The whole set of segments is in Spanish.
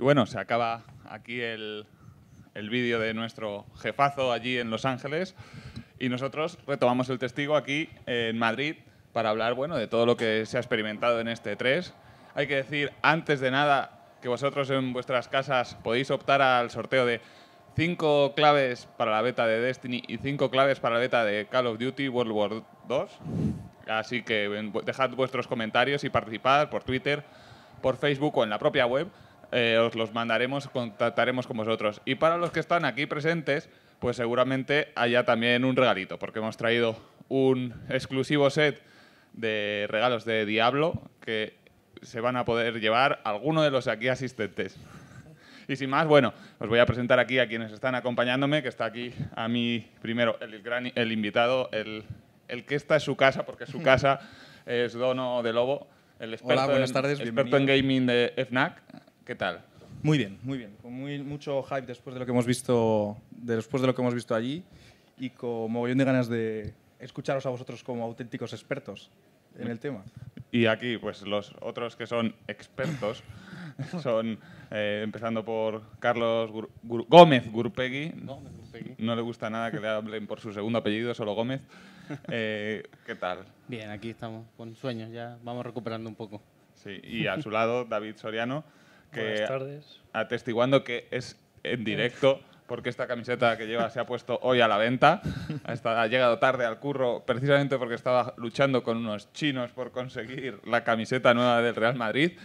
Y bueno, se acaba aquí el, vídeo de nuestro jefazo allí en Los Ángeles y nosotros retomamos el testigo aquí en Madrid para hablar bueno, de todo lo que se ha experimentado en este 3. Hay que decir, antes de nada, que vosotros en vuestras casas podéis optar al sorteo de 5 claves para la beta de Destiny y 5 claves para la beta de Call of Duty World War 2. Así que dejad vuestros comentarios y participad por Twitter, por Facebook o en la propia web. Eh, os los mandaremos, contactaremos con vosotros. Y para los que están aquí presentes, pues seguramente haya también un regalito, porque hemos traído un exclusivo set de regalos de Diablo que se van a poder llevar alguno de los aquí asistentes. Y sin más, bueno, os voy a presentar aquí a quienes están acompañándome, que está aquí a mí primero el, gran, el invitado, el, el que está en su casa, porque su casa es Dono de Lobo, el experto en gaming de FNAC. ¿Qué tal? Muy bien, muy bien. Con muy, mucho hype después de lo que hemos visto, después de lo que hemos visto allí y con mogollón de ganas de escucharos a vosotros como auténticos expertos en el tema. Y aquí, pues los otros que son expertos son, eh, empezando por Carlos Gómez Gurpegui. No le gusta nada que le hablen por su segundo apellido, solo Gómez. Eh, ¿Qué tal? Bien, aquí estamos con sueños, ya vamos recuperando un poco. Sí, y a su lado David Soriano que atestiguando que es en directo porque esta camiseta que lleva se ha puesto hoy a la venta. ha llegado tarde al curro precisamente porque estaba luchando con unos chinos por conseguir la camiseta nueva del Real Madrid.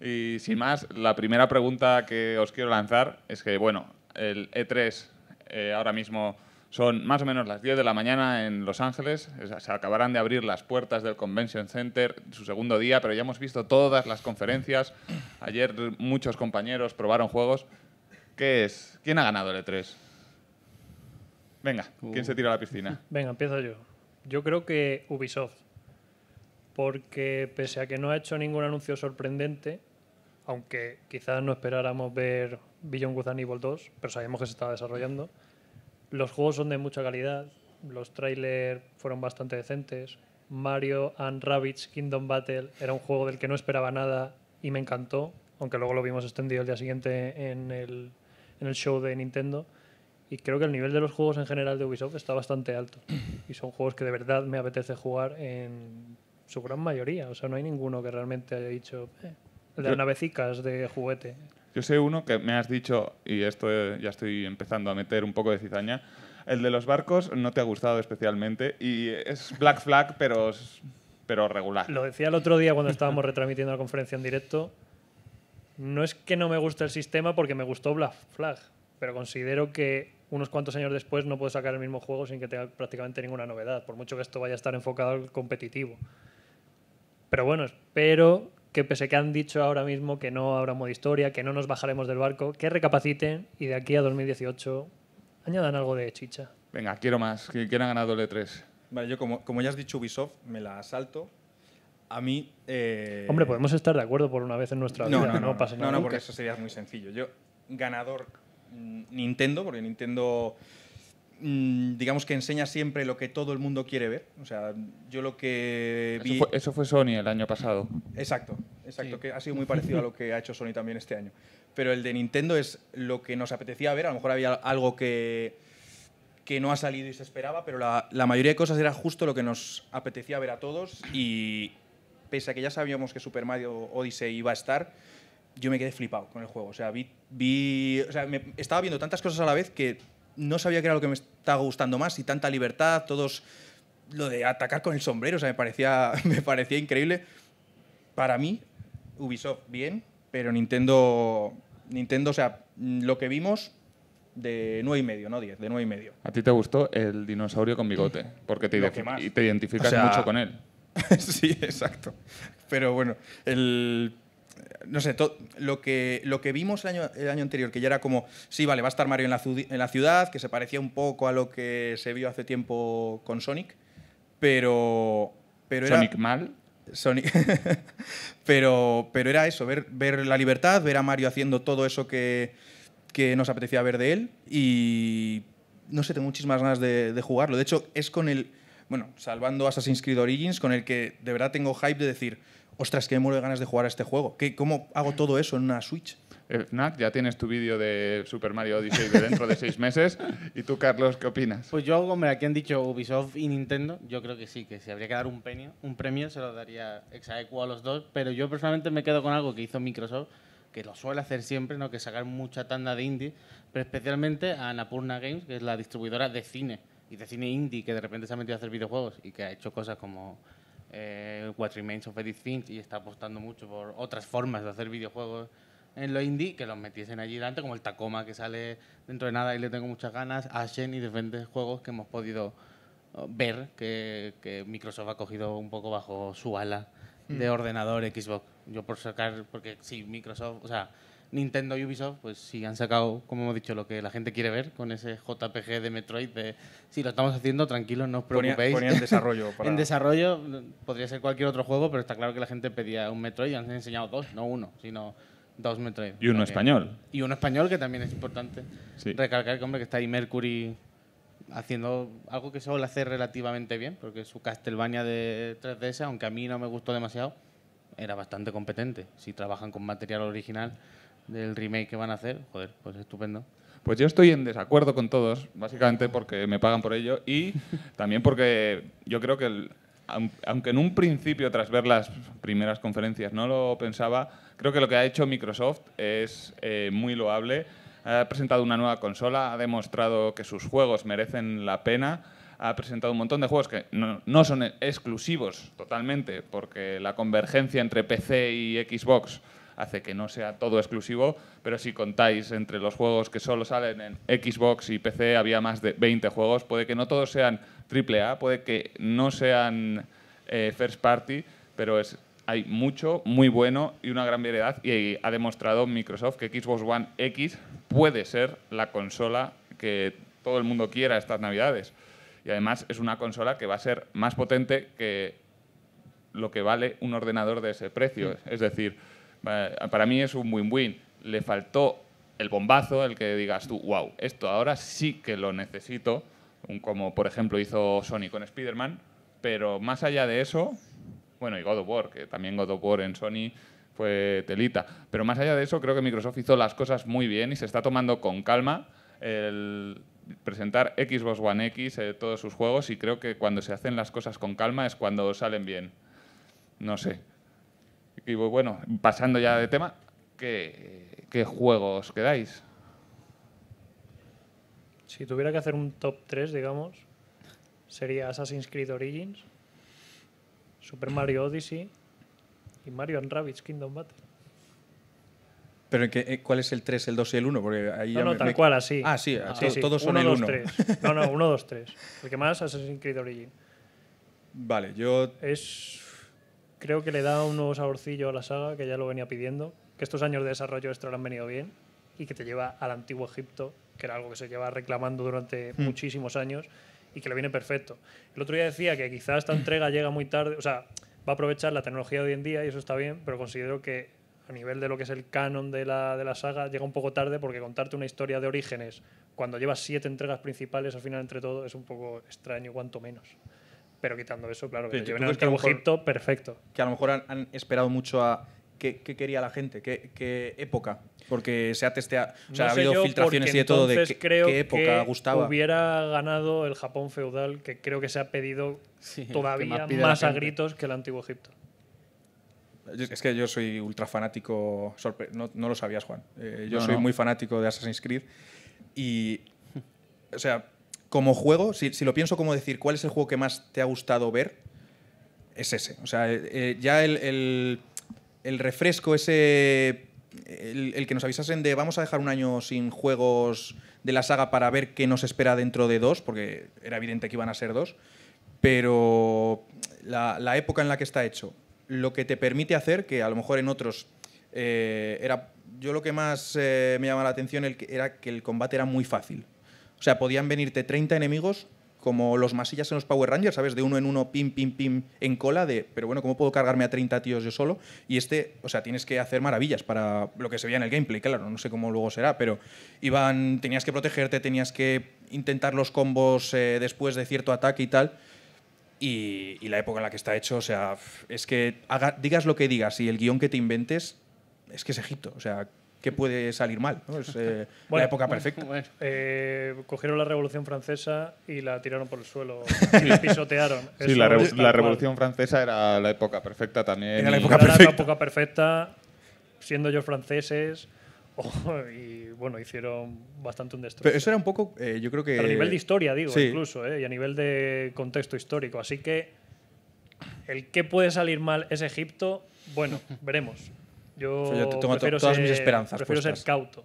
Y sin más, la primera pregunta que os quiero lanzar es que, bueno, el E3 eh, ahora mismo son más o menos las 10 de la mañana en Los Ángeles. Se acabarán de abrir las puertas del Convention Center, su segundo día, pero ya hemos visto todas las conferencias. Ayer muchos compañeros probaron juegos. ¿Qué es? ¿Quién ha ganado el E3? Venga, ¿quién se tira a la piscina? Venga, empiezo yo. Yo creo que Ubisoft. Porque pese a que no ha hecho ningún anuncio sorprendente, aunque quizás no esperáramos ver Beyond Good and Evil 2, pero sabemos que se estaba desarrollando los juegos son de mucha calidad, los trailers fueron bastante decentes. Mario and rabbits Kingdom Battle era un juego del que no esperaba nada y me encantó, aunque luego lo vimos extendido el día siguiente en el, show de Nintendo. Y creo que el nivel de los juegos en general de Ubisoft está bastante alto. Y son juegos que de verdad me apetece jugar en su gran mayoría. O sea, no hay ninguno que realmente haya dicho el eh, de navecicas de juguete. Yo sé uno que me has dicho, y esto eh, ya estoy empezando a meter un poco de cizaña, el de los barcos no te ha gustado especialmente y es Black Flag, pero, pero regular. Lo decía el otro día cuando estábamos retransmitiendo la conferencia en directo. No es que no me guste el sistema porque me gustó Black Flag, pero considero que unos cuantos años después no puedo sacar el mismo juego sin que tenga prácticamente ninguna novedad, por mucho que esto vaya a estar enfocado al competitivo. Pero bueno, espero que pese que han dicho ahora mismo que no habrá modo historia, que no nos bajaremos del barco, que recapaciten y de aquí a 2018 añadan algo de chicha. Venga, quiero más, que quieran ganar de 3 Vale, yo como, como ya has dicho Ubisoft, me la salto. A mí... Eh, Hombre, podemos estar de acuerdo por una vez en nuestra no, vida, ¿no? No, no, no, no porque eso sería muy sencillo. Yo, ganador mm, Nintendo, porque Nintendo Mm, digamos que enseña siempre lo que todo el mundo quiere ver. O sea, yo lo que vi... Eso fue, Sony el año pasado. Exacto, exacto, que ha sido muy parecido a lo que ha hecho Sony también este año. Pero el de Nintendo es lo que nos apetecía ver. A lo mejor había algo que, que no ha salido y se esperaba, pero la, la mayoría de cosas era justo lo que nos apetecía ver a todos. Y pese a que ya sabíamos que Super Mario Odyssey iba a estar, yo me quedé flipado con el juego. O sea, vi, vi o sea, me, estaba viendo tantas cosas a la vez que no sabía qué era lo que me estaba gustando más y tanta libertad, todos lo de atacar con el sombrero, o sea, me parecía, me parecía increíble. Para mí, Ubisoft bien, pero Nintendo, Nintendo, o sea, lo que vimos de 9 y medio, no 10, de 9 y medio. ¿A ti te gustó el dinosaurio con bigote? Porque te, identificas mucho con él. sí, exacto. Pero bueno, el no sé, lo que, lo que vimos el año, el año, anterior, que ya era como, sí, vale, va a estar Mario en la, ciudad, que se parecía un poco a lo que se vio hace tiempo con Sonic, pero... pero Sonic era, mal. Sonic. pero, pero era eso, ver, ver la libertad, ver a Mario haciendo todo eso que, que nos apetecía ver de él y no sé, tengo muchísimas ganas de, de, jugarlo. De hecho, es con el, bueno, salvando Assassin's Creed Origins, con el que de verdad tengo hype de decir, ostras, que me muero de ganas de jugar a este juego. ¿Qué, ¿Cómo hago todo eso en una Switch? Eh, Nat, ya tienes tu vídeo de Super Mario Odyssey dentro de seis meses. ¿Y tú, Carlos, qué opinas? Pues yo, hombre, aquí han dicho Ubisoft y Nintendo. Yo creo que sí, que si habría que dar un premio, un premio se lo daría exaequo a los dos. Pero yo personalmente me quedo con algo que hizo Microsoft, que lo suele hacer siempre, ¿no? que sacar mucha tanda de indie, pero especialmente a Napurna Games, que es la distribuidora de cine y de cine indie, que de repente se ha metido a hacer videojuegos y que ha hecho cosas como eh, What Remains of Edith Finch y está apostando mucho por otras formas de hacer videojuegos en lo indie que los metiesen allí delante, como el Tacoma que sale dentro de nada y le tengo muchas ganas, Ashen y diferentes juegos que hemos podido oh, ver que, Microsoft ha cogido un poco bajo su ala de mm. ordenador Xbox. Yo por sacar, porque sí, Microsoft, o sea, Nintendo y Ubisoft pues sí han sacado, como hemos dicho, lo que la gente quiere ver con ese JPG de Metroid de si lo estamos haciendo, tranquilos, no os preocupéis. Ponía, en desarrollo. en desarrollo podría ser cualquier otro juego, pero está claro que la gente pedía un Metroid y han enseñado dos, no uno, sino dos Metroid. Y uno español. Y uno español, que también es importante recalcar que, hombre, que está ahí Mercury haciendo algo que solo hace relativamente bien, porque su Castlevania de 3DS, aunque a mí no me gustó demasiado, era bastante competente. Si trabajan con material original, del remake que van a hacer, joder, pues estupendo. Pues yo estoy en desacuerdo con todos, básicamente porque me pagan por ello y también porque yo creo que, aunque en un principio, tras ver las primeras conferencias, no lo pensaba, creo que lo que ha hecho Microsoft es eh, muy loable. Ha presentado una nueva consola, ha demostrado que sus juegos merecen la pena ha presentado un montón de juegos que no, son exclusivos totalmente, porque la convergencia entre PC y Xbox hace que no sea todo exclusivo, pero si contáis entre los juegos que solo salen en Xbox y PC, había más de 20 juegos, puede que no todos sean AAA, puede que no sean eh, first party, pero es, hay mucho, muy bueno y una gran variedad y ha demostrado Microsoft que Xbox One X puede ser la consola que todo el mundo quiera estas navidades. Y además es una consola que va a ser más potente que lo que vale un ordenador de ese precio. Es decir, eh, para mí es un win-win. Le faltó el bombazo, el que digas tú, wow, esto ahora sí que lo necesito, como por ejemplo hizo Sony con Spider-Man, pero más allá de eso, bueno, y God of War, que también God of War en Sony fue telita, pero más allá de eso creo que Microsoft hizo las cosas muy bien y se está tomando con calma el presentar Xbox One X, eh, todos sus juegos, y creo que cuando se hacen las cosas con calma es cuando salen bien. No sé, y pues, bueno, pasando ya de tema, ¿qué, qué juegos quedáis? Si tuviera que hacer un top 3, digamos, sería Assassin's Creed Origins, Super Mario Odyssey y Mario and Rabbids Kingdom Battle. ¿Pero eh, cuál es el 3, el 2 y el 1? no, tal cual, así. Ah, sí, ah, sí, todos son uno, el 1. No, no, 1, 2, 3. El que más, Assassin's Creed Origins. Vale, yo... Es creo que le da un nuevo saborcillo a la saga, que ya lo venía pidiendo, que estos años de desarrollo extra le han venido bien y que te lleva al antiguo Egipto, que era algo que se lleva reclamando durante hmm. muchísimos años y que le viene perfecto. El otro día decía que quizás esta entrega llega muy tarde, o sea, va a aprovechar la tecnología de hoy en día y eso está bien, pero considero que a nivel de lo que es el canon de la, de la saga llega un poco tarde porque contarte una historia de orígenes cuando llevas siete entregas principales al final entre todo es un poco extraño, cuanto menos. Pero quitando eso, claro, que Egipto, perfecto. Que a lo mejor han, esperado mucho a qué, quería la gente, qué, época. Porque se ha testeado, o sea, ha habido filtraciones y de todo de qué, época gustaba. Hubiera ganado el Japón feudal, que creo que se ha pedido todavía más, a gritos que el antiguo Egipto. Es que yo soy ultra fanático, no, lo sabías Juan, eh, yo soy muy fanático de Assassin's Creed y, o sea, como juego, si, lo pienso como decir, ¿cuál es el juego que más te ha gustado ver? Es ese. O sea, eh, eh, ya el, refresco, ese. El, que nos avisasen de vamos a dejar un año sin juegos de la saga para ver qué nos espera dentro de dos, porque era evidente que iban a ser dos. Pero la, época en la que está hecho, lo que te permite hacer, que a lo mejor en otros eh, era. Yo lo que más me llamaba la atención era que el combate era muy fácil. O sea, podían venirte 30 enemigos como los masillas en los Power Rangers, ¿sabes? De uno en uno, pim, pim, pim, en cola, de, pero bueno, ¿cómo puedo cargarme a 30 tíos yo solo? Y este, o sea, tienes que hacer maravillas para lo que se veía en el gameplay, claro, no sé cómo luego será, pero iban, tenías que protegerte, tenías que intentar los combos eh, después de cierto ataque y tal. Y, la época en la que está hecho, o sea, es que digas lo que digas y el guión que te inventes, es que es Egipto. O sea, que puede salir mal. Es eh, la época perfecta. Eh, cogieron la Revolución Francesa y la tiraron por el suelo, y la pisotearon. sí, la, Revolución Francesa era la época perfecta también. Era la época, perfecta. siendo ellos franceses. y bueno, hicieron bastante un destrozo. eso era un poco, eh, yo creo que... a nivel de historia, digo, incluso, y a nivel de contexto histórico. Así que el que puede salir mal es Egipto, bueno, veremos. Yo, tengo todas mis esperanzas. Prefiero ser cauto.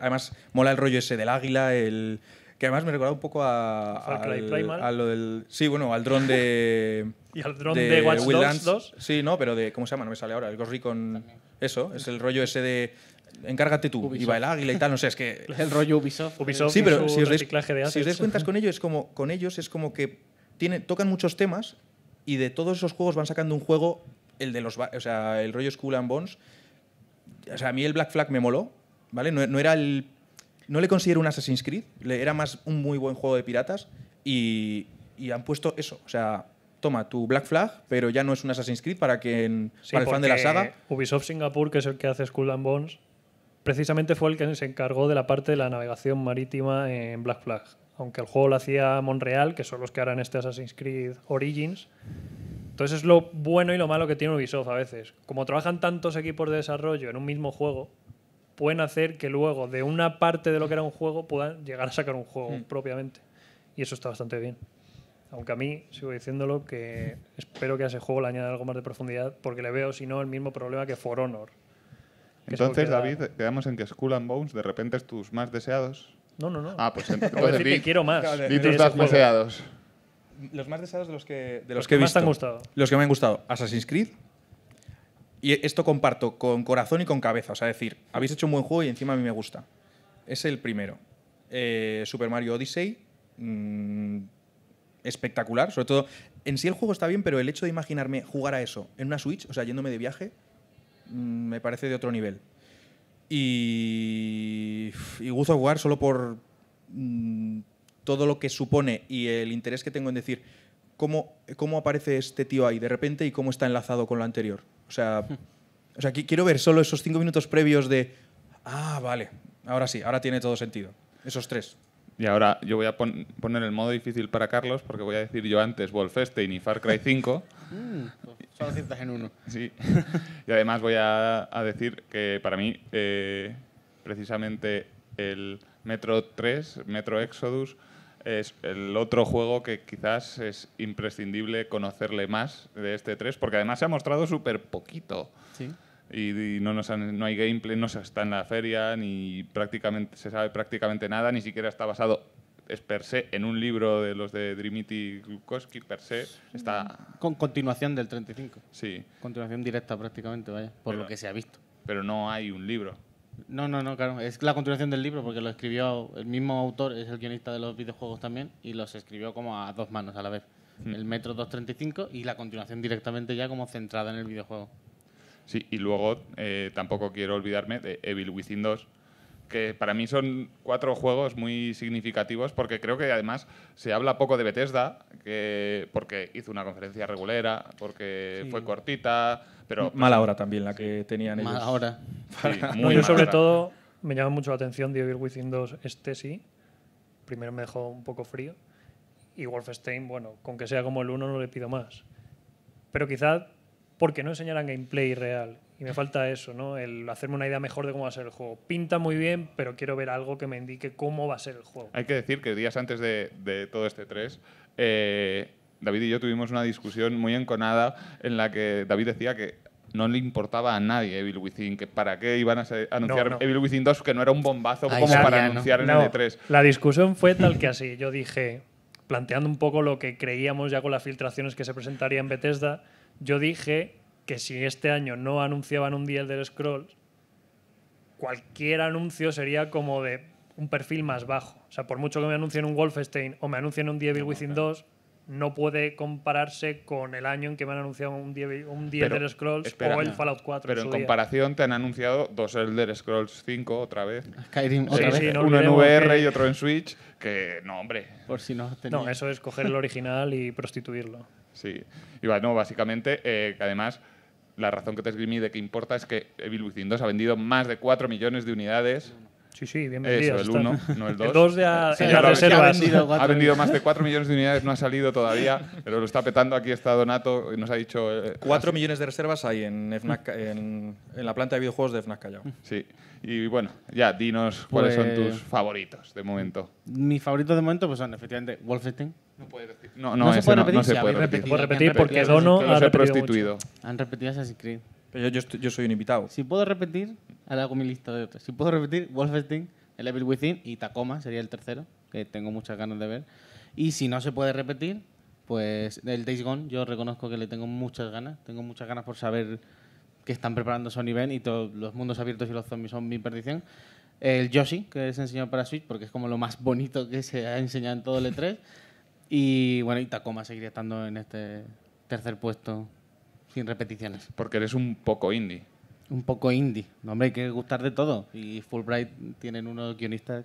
además, mola el rollo ese del águila, el que además me recuerda un poco a, a lo del sí bueno al dron de y al dron de, Watch Dogs 2 sí no pero de cómo se llama no me sale ahora el Gorri con... eso es el rollo ese de encárgate tú y va el águila y tal no sé es que el rollo Ubisoft, sí pero si os, si os cuentas con ellos es como con ellos es como que tocan muchos temas y de todos esos juegos van sacando un juego el de los, o sea, el rollo School and Bones, sea, a mí el Black Flag me moló, ¿vale? No, era el, no le considero un Assassin's Creed, era más un muy buen juego de piratas y, han puesto eso, o sea, toma tu Black Flag, pero ya no es un Assassin's Creed para que para el fan de la saga. Ubisoft Singapur, que es el que hace School and Bones, precisamente fue el que se encargó de la parte de la navegación marítima en Black Flag. Aunque el juego lo hacía Monreal, que son los que harán este Assassin's Creed Origins, entonces es lo bueno y lo malo que tiene Ubisoft a veces. Como trabajan tantos equipos de desarrollo en un mismo juego, pueden hacer que luego de una parte de lo que era un juego puedan llegar a sacar un juego hmm. propiamente. Y eso está bastante bien. Aunque a mí, sigo diciéndolo, que espero que a ese juego le añada algo más de profundidad, porque le veo, si no, el mismo problema que For Honor. Entonces, David, quedamos en que Skull and Bones de repente es tus más deseados. No, no, no. Ah, pues quiero más. Di más deseados los más deseados de los que, de los, que, Más te han gustado. Los que me han gustado. Assassin's Creed. Y esto comparto con corazón y con cabeza. O sea, decir, habéis hecho un buen juego y encima a mí me gusta. Es el primero. Eh, Super Mario Odyssey. Mm, espectacular. Sobre todo, en sí el juego está bien, pero el hecho de imaginarme jugar a eso en una Switch, o sea, yéndome de viaje, mm, me parece de otro nivel. Y. Y Gusto jugar solo por. Mm, todo lo que supone y el interés que tengo en decir cómo, cómo aparece este tío ahí de repente y cómo está enlazado con lo anterior. O sea, hmm. o sea, quiero ver solo esos cinco minutos previos de, ah, vale, ahora sí, ahora tiene todo sentido. Esos tres. Y ahora yo voy a poner el modo difícil para Carlos porque voy a decir yo antes Wolfenstein y Far Cry 5. Mm, pues solo en uno. Sí. y además voy a, decir que para mí, eh, precisamente el Metro 3, Metro Exodus, es el otro juego que quizás es imprescindible conocerle más de este 3, porque además se ha mostrado súper poquito. Y, no, hay gameplay, no se está en la feria, ni prácticamente se sabe prácticamente nada, ni siquiera está basado es per en un libro de los de Drimity Glukowski, per se está... Con continuación del 35. Sí. Continuación directa prácticamente, vaya, por lo que se ha visto. Pero no hay un libro. No, no, no, claro. Es la continuación del libro porque lo escribió el mismo autor, es el guionista de los videojuegos también, y los escribió como a dos manos a la vez. Hmm. El Metro 235 y la continuación directamente ya como centrada en el videojuego. Sí, y luego eh, tampoco quiero olvidarme de Evil Within 2, que para mí son cuatro juegos muy significativos porque creo que además se habla poco de Bethesda, que porque hizo una conferencia regulera, porque fue cortita, pero... Mala pues, hora también la que tenían ellos. Mala hora. Yo sobre todo me llama mucho la atención Devil Within 2, este sí. Primero me dejó un poco frío. Y Wolfenstein, bueno, con que sea como el uno no le pido más. Pero quizá porque no enseñaran gameplay real y me falta eso, ¿no? El hacerme una idea mejor de cómo va a ser el juego. Pinta muy bien, pero quiero ver algo que me indique cómo va a ser el juego. Hay que decir que días antes de, todo este 3, eh, David y yo tuvimos una discusión muy enconada en la que David decía que no le importaba a nadie Evil Within, que para qué iban a anunciar Evil Within 2, que no era un bombazo como para anunciar el en E3. La discusión fue tal que así, yo dije, planteando un poco lo que creíamos ya con las filtraciones que se presentarían en Bethesda, yo dije que si este año no anunciaban un día Elder Scrolls, cualquier anuncio sería como de un perfil más bajo. O sea, por mucho que me anuncien un Wolfenstein o me anuncien un Devil Within 2, no puede compararse con el año en que me han anunciado un, un The Elder Scrolls o el Fallout 4. Pero en, comparación te han anunciado dos Elder Scrolls 5 otra vez. Skyrim Uno en VR y otro en Switch. Que no, hombre. Por si no No, eso es coger el original y prostituirlo. Sí. Y bueno, básicamente, eh, que además la razón que te esgrimí de que importa es que Evil Within 2 ha vendido más de 4 millones de unidades Sí, sí, bienvenido. Eso, el 1, no el 2. El 2 ya sí, en reservas. Ha vendido, más de 4 millones de unidades, no ha salido todavía, pero lo está petando. Aquí está Donato, y nos ha dicho... 4 eh, eh, millones de reservas hay en, FNAC, en, la planta de videojuegos de FNAC Callao. Sí, y bueno, ya, dinos cuáles son tus pues, favoritos de momento. Mis favoritos de momento pues son efectivamente Wolfenstein. No puede repetir. No, no, no se puede repetir. No se puede repetir, repetir porque Dono ha repetido prostituido. Han repetido Assassin's Creed yo, soy un invitado. Si puedo repetir, ahora hago mi lista de otros. Si puedo repetir, Wolfenstein, El Evil Within y Tacoma sería el tercero, que tengo muchas ganas de ver. Y si no se puede repetir, pues el Days Gone, yo reconozco que le tengo muchas ganas. Tengo muchas ganas por saber qué están preparando Sony Ben y todos los mundos abiertos y los zombies son mi perdición. El Yoshi, que se enseñó para Switch, porque es como lo más bonito que se ha enseñado en todo el E3. y bueno, y Tacoma seguiría estando en este tercer puesto sin repeticiones. Porque eres un poco indie. Un poco indie. No, hombre, hay que gustar de todo. Y Fulbright tienen unos guionistas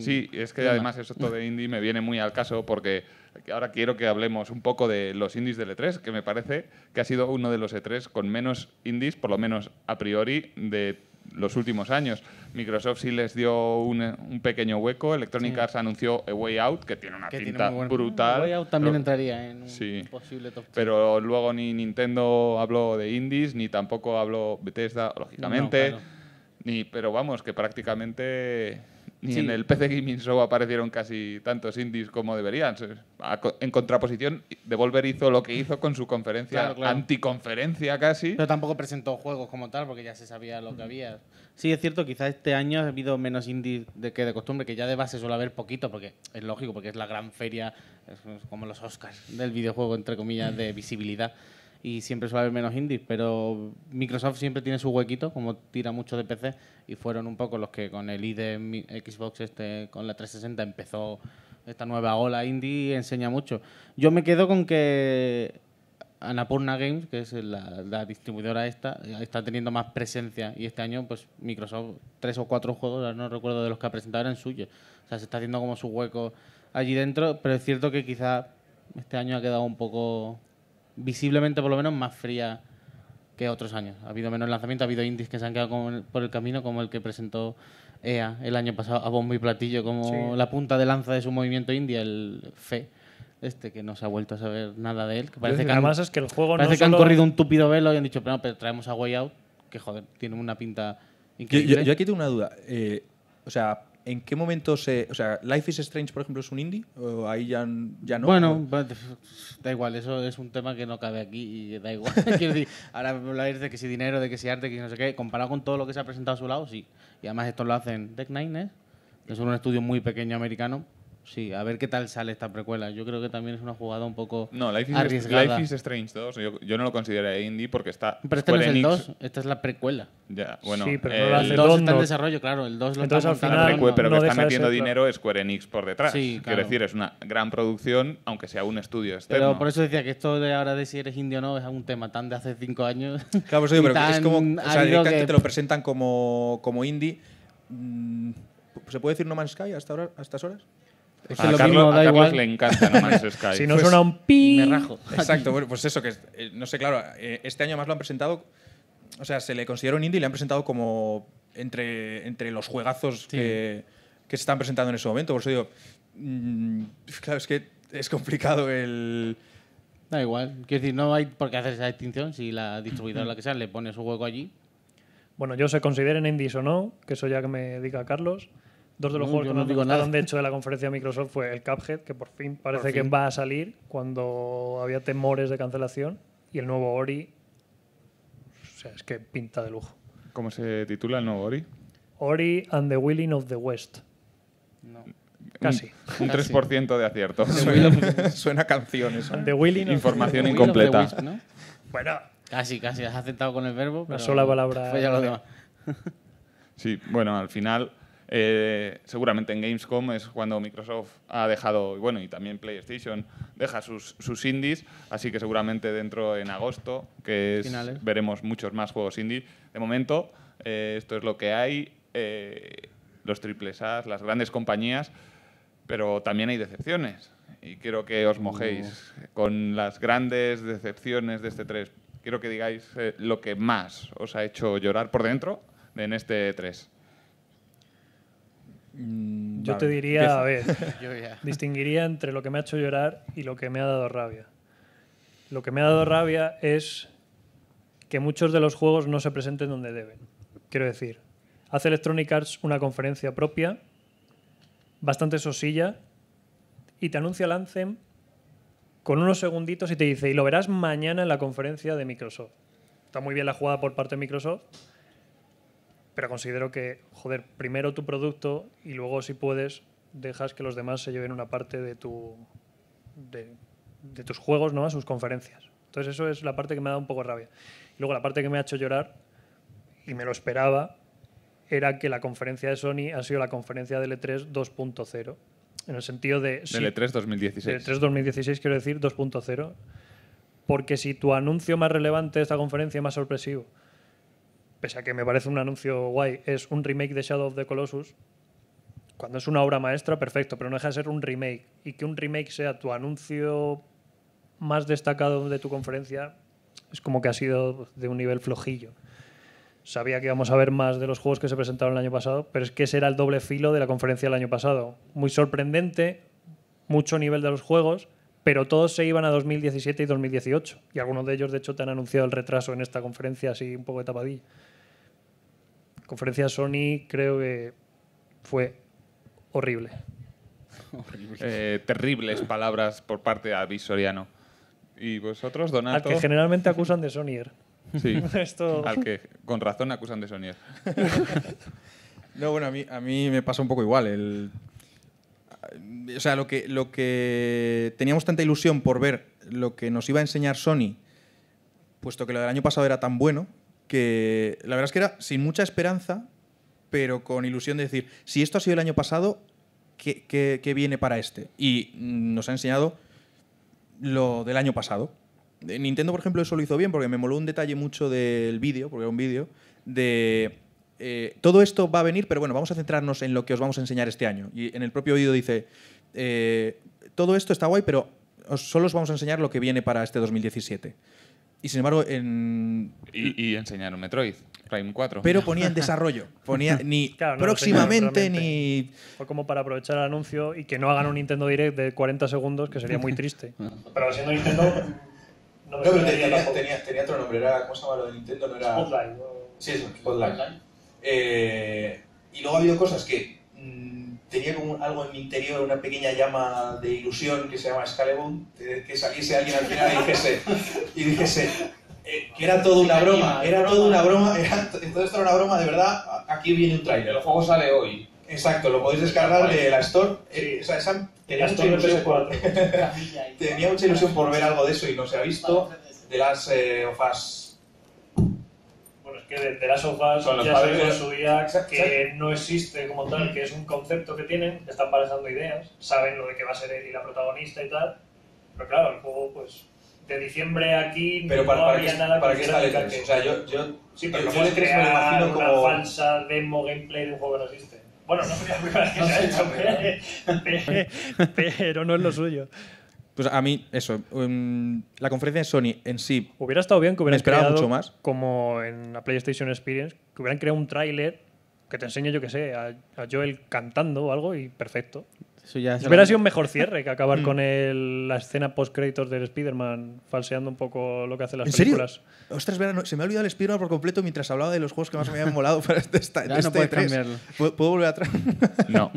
Sí, es que además esto de indie me viene muy al caso porque ahora quiero que hablemos un poco de los indies del E3, que me parece que ha sido uno de los E3 con menos indies, por lo menos a priori, de los últimos años. Microsoft sí les dio un, pequeño hueco. Electronic Arts anunció A Way Out, que tiene una cinta brutal. A Way Out también entraría en un posible top Pero luego ni Nintendo habló de indies, ni tampoco habló Bethesda, lógicamente. ni, pero vamos, que prácticamente ni en el PC Gaming Show aparecieron casi tantos indies como deberían. En contraposición, Devolver hizo lo que hizo con su conferencia, anticonferencia casi. Pero tampoco presentó juegos como tal, porque ya se sabía lo que había. Sí, es cierto, quizás este año ha habido menos indies de que de costumbre, que ya de base suele haber poquito, porque es lógico, porque es la gran feria, como los Oscars del videojuego, entre comillas, de visibilidad y siempre suele haber menos indies, pero Microsoft siempre tiene su huequito, como tira mucho de PC, y fueron un poco los que con el ID Xbox, este, con la 360, empezó esta nueva ola indie y enseña mucho. Yo me quedo con que Anapurna Games, que es la, distribuidora esta, está teniendo más presencia y este año pues Microsoft tres o cuatro juegos, no recuerdo de los que ha presentado, eran suyos. O sea, se está haciendo como su hueco allí dentro, pero es cierto que quizá este año ha quedado un poco visiblemente por lo menos más fría que otros años. Ha habido menos lanzamientos, ha habido indies que se han quedado por el camino, como el que presentó EA el año pasado a bombo y platillo, como la punta de lanza de su movimiento indie, el FE. Este que no se ha vuelto a saber nada de él. Que parece que han, es que el juego parece que han corrido un túpido velo y han dicho, pero, no, pero traemos a Way Out, que joder, tiene una pinta increíble. Yo, aquí tengo una duda. Eh, o sea, ¿en qué momento se...? O sea, ¿Life is Strange, por ejemplo, es un indie? ¿O ahí ya, ya no? Bueno, da igual, eso es un tema que no cabe aquí y da igual. Quiero decir, ahora habláis de que si dinero, de que si arte, que no sé qué. Comparado con todo lo que se ha presentado a su lado, sí. Y además esto lo hacen Deck Nine, ¿eh? que es un estudio muy pequeño americano Sí, a ver qué tal sale esta precuela. Yo creo que también es una jugada un poco no, Life is arriesgada. Life is Strange 2, yo, no lo consideré indie porque está... Pero este no es el 2, esta es la precuela. Ya, bueno. Sí, pero el, 2 está en desarrollo, claro. El 2 lo está al Pero que está metiendo dinero Square Enix por detrás. Quiero decir, es una gran producción, aunque sea un estudio externo. Pero por eso decía que esto de ahora de si eres indie o no es un tema tan de hace 5 años. Claro, pues, pero es como... O sea, que... te lo presentan como, como indie. Mm, ¿Se puede decir No Man's Sky hasta ahora, a estas horas? a Carlos, le encanta nomás Sky. si no pues suena un pi. Me rajo. Exacto, pues eso, que eh, no sé, claro, eh, este año más lo han presentado. O sea, se le considera un indie y le han presentado como entre, entre los juegazos que, se están presentando en ese momento. Por eso digo, mm, claro, es que es complicado el. Da igual. Quiero decir, no hay por qué hacer esa distinción si la distribuidora, la que sea, le pone su juego allí. Bueno, yo se consideren indies o no, que eso ya que me diga Carlos. Dos de los mm, juegos que no digo de hecho de la conferencia de Microsoft fue el Cuphead, que por fin parece que va a salir cuando había temores de cancelación, y el nuevo Ori. O sea, es que pinta de lujo. ¿Cómo se titula el nuevo Ori? Ori and the Willing of the West. Casi. Un, 3% de acierto. Suena, suena canciones. The Willing Información incompleta. Bueno. Casi, casi. Has aceptado con el verbo. Pero sola palabra. sí, bueno, al final eh, seguramente en Gamescom es cuando Microsoft ha dejado, bueno, y también PlayStation deja sus, indies, así que seguramente dentro en agosto, que veremos muchos más juegos indie. De momento, eh, esto es lo que hay, eh, los triples A, las grandes compañías, pero también hay decepciones. Y quiero que os uh. mojéis con las grandes decepciones de este 3. Quiero que digáis lo que más os ha hecho llorar por dentro en este 3. Mm, yo te diría, a ver, distinguiría entre lo que me ha hecho llorar y lo que me ha dado rabia. Lo que me ha dado rabia es que muchos de los juegos no se presenten donde deben. Quiero decir, hace Electronic Arts una conferencia propia, bastante sosilla, y te anuncia el con unos segunditos y te dice, y lo verás mañana en la conferencia de Microsoft. Está muy bien la jugada por parte de Microsoft, pero considero que, joder, primero tu producto y luego, si puedes, dejas que los demás se lleven una parte de, tu, de, tus juegos ¿no? a sus conferencias. Entonces, eso es la parte que me ha dado un poco rabia. Y luego, la parte que me ha hecho llorar, y me lo esperaba, era que la conferencia de Sony ha sido la conferencia del E3 2.0. En el sentido de. Del E3 2016. Del E3 2016, quiero decir 2.0. Porque si tu anuncio más relevante de esta conferencia es más sorpresivo pese a que me parece un anuncio guay, es un remake de Shadow of the Colossus, cuando es una obra maestra, perfecto, pero no deja de ser un remake. Y que un remake sea tu anuncio más destacado de tu conferencia, es como que ha sido de un nivel flojillo. Sabía que íbamos a ver más de los juegos que se presentaron el año pasado, pero es que ese era el doble filo de la conferencia del año pasado. Muy sorprendente, mucho nivel de los juegos, pero todos se iban a 2017 y 2018. Y algunos de ellos, de hecho, te han anunciado el retraso en esta conferencia así un poco de tapadilla conferencia de Sony creo que fue horrible. Eh, terribles palabras por parte de avisoriano ¿Y vosotros, Donato? Al que generalmente acusan de Sonyer. Sí, al que con razón acusan de Sonyer. no, bueno, a mí, a mí me pasa un poco igual. o sea, lo que, lo que teníamos tanta ilusión por ver lo que nos iba a enseñar Sony, puesto que lo del año pasado era tan bueno, que la verdad es que era sin mucha esperanza, pero con ilusión de decir, si esto ha sido el año pasado, ¿qué, viene para este? Y nos ha enseñado lo del año pasado. Eh, Nintendo, por ejemplo, eso lo hizo bien porque me moló un detalle mucho del vídeo, porque era un vídeo, de eh, todo esto va a venir, pero bueno, vamos a centrarnos en lo que os vamos a enseñar este año. Y en el propio vídeo dice, eh, todo esto está guay, pero solo os vamos a enseñar lo que viene para este 2017. Y sin embargo, en. Y, enseñaron Metroid, Prime 4. Pero ponía en desarrollo. Ponía ni próximamente ni. Fue como para aprovechar el anuncio y que no hagan un Nintendo Direct de 40 segundos, que sería muy triste. pero siendo Nintendo. No, me no tenía, tenía, otro nombre, era, ¿cómo se llama lo de Nintendo? No era... Spotlight. Sí, es Spotlight. Eh, y luego ha habido cosas que tenía algo en mi interior, una pequeña llama de ilusión que se llama Scalebon, que saliese alguien al final y dijese, y dijese eh, que era todo una broma, era todo una broma, era, era una broma, de verdad, aquí viene un trailer. El juego sale hoy. Exacto, lo podéis descargar de la Store. Eh, o sea, esa, tenía, mucha ilusión por, ver algo de eso y no se ha visto. De las eh, OFAS que de Teraso sofás, ya su que no existe como tal, que es un concepto que tienen, están parejando ideas, saben lo de que va a ser él y la protagonista y tal, pero claro, el juego pues de diciembre aquí pero no para, para que, nada para que O sea, yo, yo, sí, pero yo, yo me imagino una falsa demo gameplay de un juego que no existe. Bueno, no sería la primera vez que se ha hecho, pero no es lo suyo. Pues a mí, eso. Em, la conferencia de Sony en sí. Hubiera estado bien que hubieran esperado mucho más. Como en la PlayStation Experience, que hubieran creado un tráiler que te enseñe, yo qué sé, a Joel cantando o algo y perfecto. Eso Hubiera sido un mejor cierre que acabar mm. con la escena post-créditos del Spider-Man, falseando un poco lo que hacen las películas. Ostras, se me ha olvidado el spider por completo mientras hablaba de los juegos que más me habían molado para este, 3. ¿Puedo, volver atrás? No.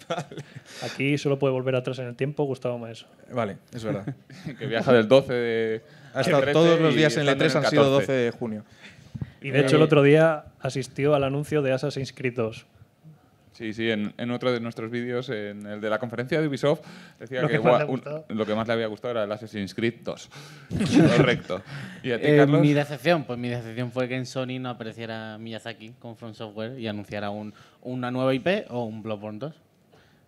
Aquí solo puede volver atrás en el tiempo Gustavo Maeso. Vale, es verdad. que viaja del 12 de. Hasta todos los días en el 3 e han sido 12 de junio. Y de hecho, el eh. otro día asistió al anuncio de Asas Creed Sí, sí, en, otro de nuestros vídeos, en el de la conferencia de Ubisoft, decía que, lo que más le había gustado era el Assassin's Creed Correcto. ¿Y eh, Mi decepción, pues mi decepción fue que en Sony no apareciera Miyazaki con From Software y anunciara un, una nueva IP o un Bloodborne 2.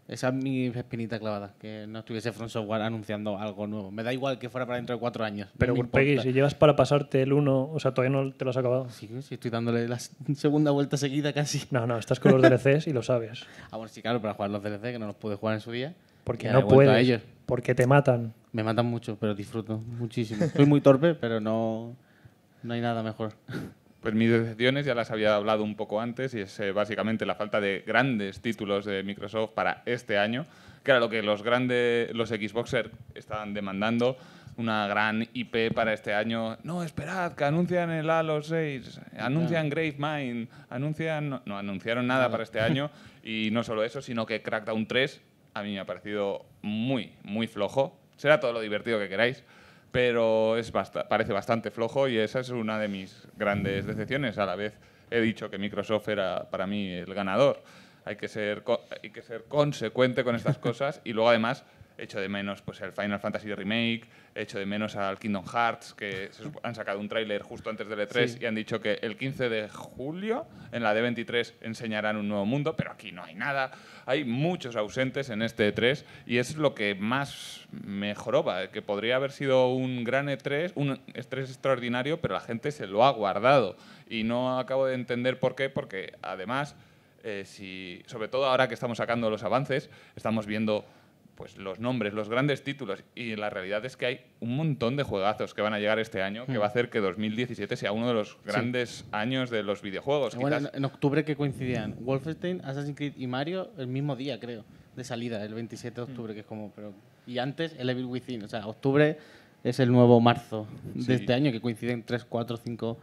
Esa es mi espinita clavada, que no estuviese Front Software anunciando algo nuevo. Me da igual que fuera para dentro de cuatro años. Pero, Peggy, si llevas para pasarte el uno o sea, todavía no te lo has acabado. Sí, estoy dándole la segunda vuelta seguida casi. No, no, estás con los DLCs y lo sabes. Ah, bueno, sí, claro, para jugar los DLCs, que no los pude jugar en su día. Porque no puedes, ellos. porque te matan. Me matan mucho, pero disfruto muchísimo. Soy muy torpe, pero no, no hay nada mejor. Pues mis decepciones ya las había hablado un poco antes y es eh, básicamente la falta de grandes títulos de Microsoft para este año, que era lo que los grandes, los Xboxer estaban demandando, una gran IP para este año. No, esperad, que anuncian el Halo 6, anuncian Gravemind, anuncian... No, no anunciaron nada para este año y no solo eso, sino que Crackdown 3 a mí me ha parecido muy, muy flojo. Será todo lo divertido que queráis, pero es parece bastante flojo y esa es una de mis grandes decepciones. A la vez he dicho que Microsoft era para mí el ganador. Hay que ser, hay que ser consecuente con estas cosas y luego además hecho de menos pues, el Final Fantasy Remake, hecho de menos al Kingdom Hearts, que han sacado un tráiler justo antes del E3 y han dicho que el 15 de julio en la D23 enseñarán un nuevo mundo, pero aquí no hay nada. Hay muchos ausentes en este E3 y es lo que más me joroba, que podría haber sido un gran E3, un E3 extraordinario, pero la gente se lo ha guardado y no acabo de entender por qué, porque además, eh, si, sobre todo ahora que estamos sacando los avances, estamos viendo pues los nombres, los grandes títulos. Y la realidad es que hay un montón de juegazos que van a llegar este año, que hmm. va a hacer que 2017 sea uno de los grandes años de los videojuegos. Bueno, en octubre que coincidían Wolfenstein, Assassin's Creed y Mario el mismo día, creo, de salida, el 27 de hmm. octubre, que es como... Pero, y antes el Evil Within, o sea, octubre es el nuevo marzo de este año, que coinciden 3, 4, 5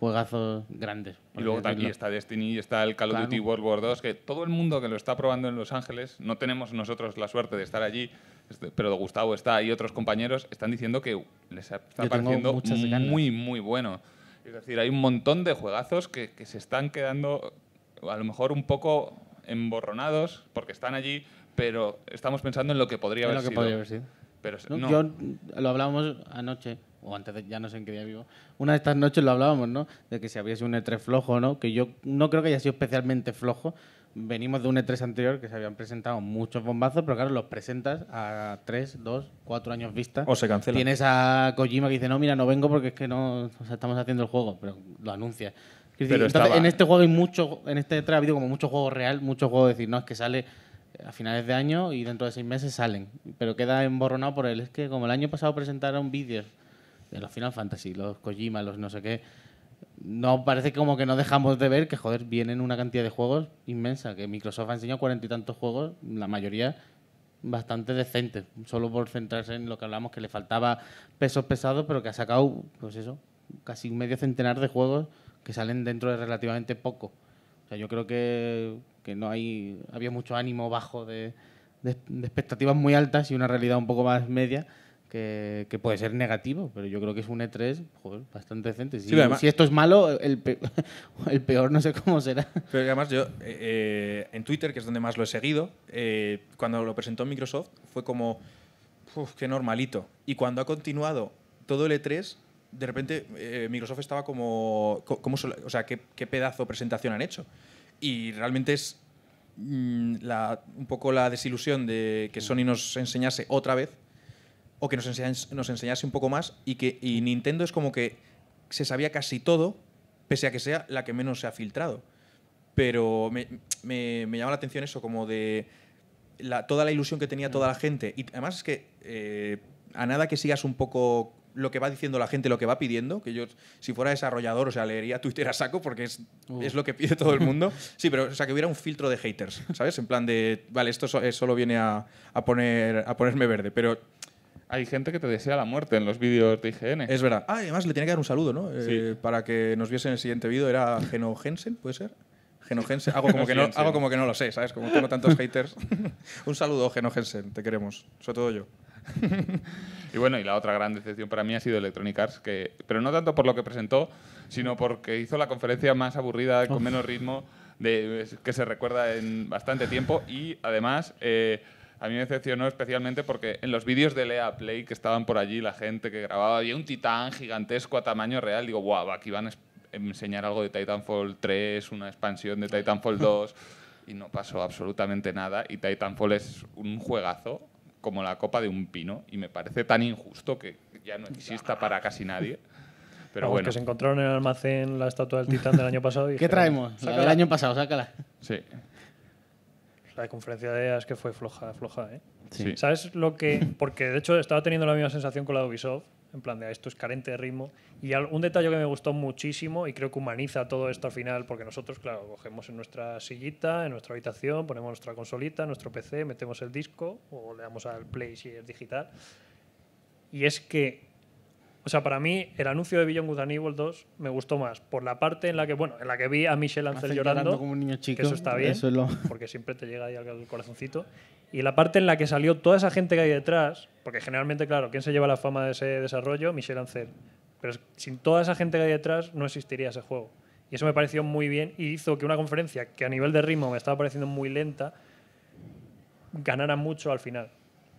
juegazos grandes. Y luego también está Destiny está el Call of Duty World War 2, que todo el mundo que lo está probando en Los Ángeles, no tenemos nosotros la suerte de estar allí, este, pero Gustavo está y otros compañeros están diciendo que les está pareciendo muy, muy bueno. Es decir, hay un montón de juegazos que, se están quedando a lo mejor un poco emborronados porque están allí, pero estamos pensando en lo que podría, haber, que podría haber sido. Pero Yo lo hablábamos anoche, o antes ya no sé en qué día vivo, una de estas noches lo hablábamos, ¿no? De que si había sido un E3 flojo no, que yo no creo que haya sido especialmente flojo. Venimos de un E3 anterior que se habían presentado muchos bombazos, pero claro, los presentas a 3, 2, 4 años vista. O se cancela. Tienes a Kojima que dice, no, mira, no vengo porque es que no o sea, estamos haciendo el juego, pero lo anuncias. en este juego hay mucho, en este E3 ha habido como mucho juego real, mucho juego de decir, no, es que sale a finales de año y dentro de seis meses salen. Pero queda emborronado por él. Es que como el año pasado presentaron vídeos de los Final Fantasy, los Kojima, los no sé qué, no parece como que no dejamos de ver que, joder, vienen una cantidad de juegos inmensa, que Microsoft ha enseñado cuarenta y tantos juegos, la mayoría bastante decente solo por centrarse en lo que hablamos, que le faltaba pesos pesados, pero que ha sacado, pues eso, casi un medio centenar de juegos que salen dentro de relativamente poco. O sea, yo creo que, no hay, había mucho ánimo bajo de, expectativas muy altas y una realidad un poco más media. Que, puede ser negativo, pero yo creo que es un E3 bastante decente. Si, esto es malo, el peor, no sé cómo será. Pero además yo, eh, eh, en Twitter, que es donde más lo he seguido, eh, cuando lo presentó Microsoft fue como, qué normalito. Y cuando ha continuado todo el E3, de repente eh, Microsoft estaba como, como o sea, ¿qué, pedazo de presentación han hecho. Y realmente es mm, un poco la desilusión de que Sony nos enseñase otra vez, o que nos enseñase, nos enseñase un poco más, y que Nintendo es como que se sabía casi todo, pese a que sea la que menos se ha filtrado. Pero me, llama la atención eso, como de la, toda la ilusión que tenía toda la gente. Y además es que eh, a nada que sigas un poco lo que va diciendo la gente, lo que va pidiendo, que yo si fuera desarrollador, o sea, leería Twitter a saco porque es, es lo que pide todo el mundo. Sí, pero o sea, que hubiera un filtro de haters, ¿sabes? En plan de, vale, esto eh, solo viene a, a, ponerme verde, pero... Hay gente que te desea la muerte en los vídeos de IGN. Es verdad. Ah, además le tiene que dar un saludo, ¿no? Eh, para que nos viesen el siguiente vídeo. ¿Era Geno puede ser? Geno Hago como, que no, hago como que no lo sé, ¿sabes? Como tengo tantos haters. un saludo, Geno Genogensen. Te queremos. Sobre todo yo. y bueno, y la otra gran decepción para mí ha sido Electronic Arts, que, pero no tanto por lo que presentó, sino porque hizo la conferencia más aburrida, con menos ritmo, de, que se recuerda en bastante tiempo y además... Eh, a mí me decepcionó especialmente porque en los vídeos de Lea Play que estaban por allí, la gente que grababa, había un titán gigantesco a tamaño real. Digo, guau, aquí van a enseñar algo de Titanfall 3, una expansión de Titanfall 2. y no pasó absolutamente nada. Y Titanfall es un juegazo, como la copa de un pino y me parece tan injusto que ya no exista para casi nadie. Pero bueno. Que se encontraron en el almacén la estatua del titán del año pasado. ¿Qué traemos? Sácala. La del año pasado, sácala. Sí. La conferencia de EAS que fue floja, floja, ¿eh? ¿Sabes lo que.? Porque de hecho estaba teniendo la misma sensación con la de Ubisoft, en plan de ah, esto es carente de ritmo. Y un detalle que me gustó muchísimo y creo que humaniza todo esto al final, porque nosotros, claro, cogemos en nuestra sillita, en nuestra habitación, ponemos nuestra consolita, nuestro PC, metemos el disco o le damos al play si es digital. Y es que o sea, para mí el anuncio de Beyond Good and 2 me gustó más por la parte en la que, bueno, en la que vi a Michelle Ancel llorando, como un niño chico. Que eso está bien, porque siempre te llega ahí al corazoncito. Y la parte en la que salió toda esa gente que hay detrás, porque generalmente, claro, ¿quién se lleva la fama de ese desarrollo? Michelle Ancel. Pero sin toda esa gente que hay detrás no existiría ese juego. Y eso me pareció muy bien y hizo que una conferencia que a nivel de ritmo me estaba pareciendo muy lenta ganara mucho al final.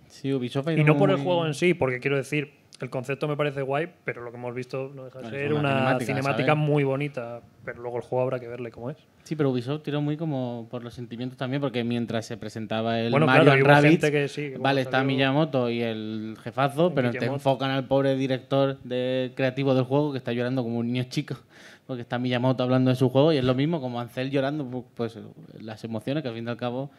Sí, Ubisoft y no por el juego en sí, porque quiero decir, el concepto me parece guay, pero lo que hemos visto no deja de ser una, cinemática, muy bonita, pero luego el juego habrá que verle cómo es. Sí, pero Ubisoft tiró muy como por los sentimientos también, porque mientras se presentaba el bueno, Mario claro, que sí, vale, está Miyamoto y el jefazo, pero te enfocan al pobre director de creativo del juego que está llorando como un niño chico, porque está Miyamoto hablando de su juego y es lo mismo como Ancel llorando, pues las emociones que al fin y al cabo,